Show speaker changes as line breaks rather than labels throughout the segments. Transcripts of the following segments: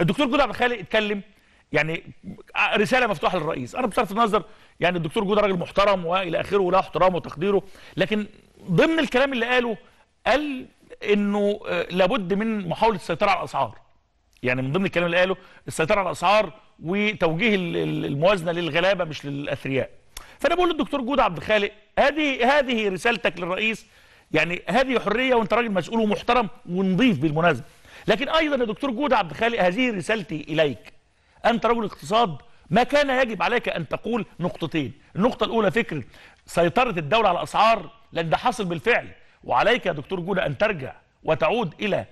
الدكتور جود عبد الخالق اتكلم يعني رساله مفتوحه للرئيس انا بصرف النظر يعني الدكتور جود راجل محترم والى اخره وله احترامه وتقديره لكن ضمن الكلام اللي قاله قال انه آه، لابد من محاوله السيطره على الاسعار يعني من ضمن الكلام اللي قاله السيطره على الاسعار وتوجيه الموازنه للغلابه مش للاثرياء فانا بقول للدكتور جود عبد الخالق هذه هذه رسالتك للرئيس يعني هذه حريه وانت راجل مسؤول ومحترم ونظيف بالمناسبه لكن أيضا يا دكتور جود عبد الخالق هذه رسالتي إليك أنت رجل اقتصاد ما كان يجب عليك أن تقول نقطتين النقطة الأولى فكرة سيطرة الدولة على الأسعار لأن ده حصل بالفعل وعليك يا دكتور جودة أن ترجع وتعود إلى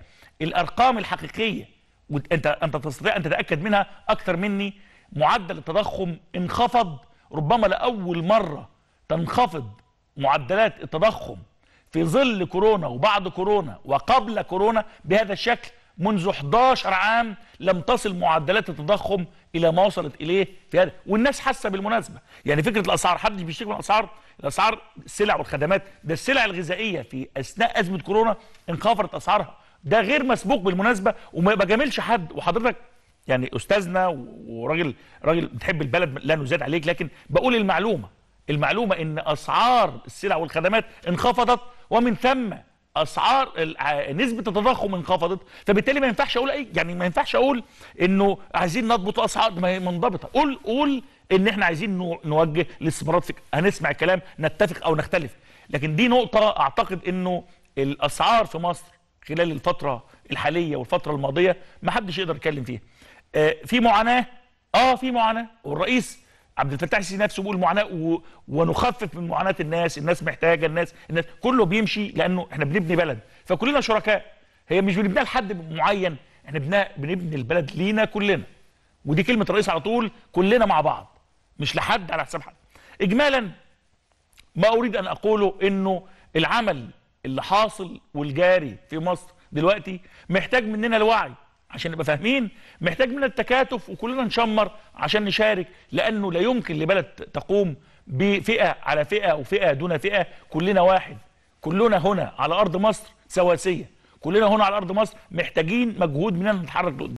الأرقام الحقيقية وأنت أنت تستطيع أن تتأكد منها أكثر مني معدل التضخم انخفض ربما لأول مرة تنخفض معدلات التضخم في ظل كورونا وبعد كورونا وقبل كورونا بهذا الشكل منذ 11 عام لم تصل معدلات التضخم الى ما وصلت اليه في هذا والناس حاسه بالمناسبه يعني فكره الاسعار حد بيشتكي من الاسعار الاسعار السلع والخدمات ده السلع الغذائيه في اثناء ازمه كورونا انخفضت اسعارها ده غير مسبوق بالمناسبه وما بجاملش حد وحضرتك يعني استاذنا وراجل راجل بتحب البلد لا نزاد عليك لكن بقول المعلومه المعلومه ان اسعار السلع والخدمات انخفضت ومن ثم اسعار نسبه التضخم انخفضت فبالتالي ما ينفعش اقول اي يعني ما ينفعش اقول انه عايزين نضبط اسعار منضبطه قول قول ان احنا عايزين نوجه الاستثمارات هنسمع الكلام نتفق او نختلف لكن دي نقطه اعتقد انه الاسعار في مصر خلال الفتره الحاليه والفتره الماضيه ما حدش يقدر يتكلم فيها آه في معاناه اه في معاناه والرئيس عبد الفتاح السيسي نفسه بيقول معاناه و... ونخفف من معاناه الناس، الناس محتاجه الناس، الناس كله بيمشي لانه احنا بنبني بلد، فكلنا شركاء. هي مش بنبنيها لحد معين، احنا بنبني, بنبني البلد لينا كلنا. ودي كلمه الرئيس على طول كلنا مع بعض مش لحد على حساب حد. اجمالا ما اريد ان اقوله انه العمل اللي حاصل والجاري في مصر دلوقتي محتاج مننا الوعي عشان نبقى فاهمين محتاج من التكاتف وكلنا نشمر عشان نشارك لانه لا يمكن لبلد تقوم بفئه على فئه وفئه دون فئه كلنا واحد كلنا هنا على ارض مصر سواسيه كلنا هنا على ارض مصر محتاجين مجهود مننا نتحرك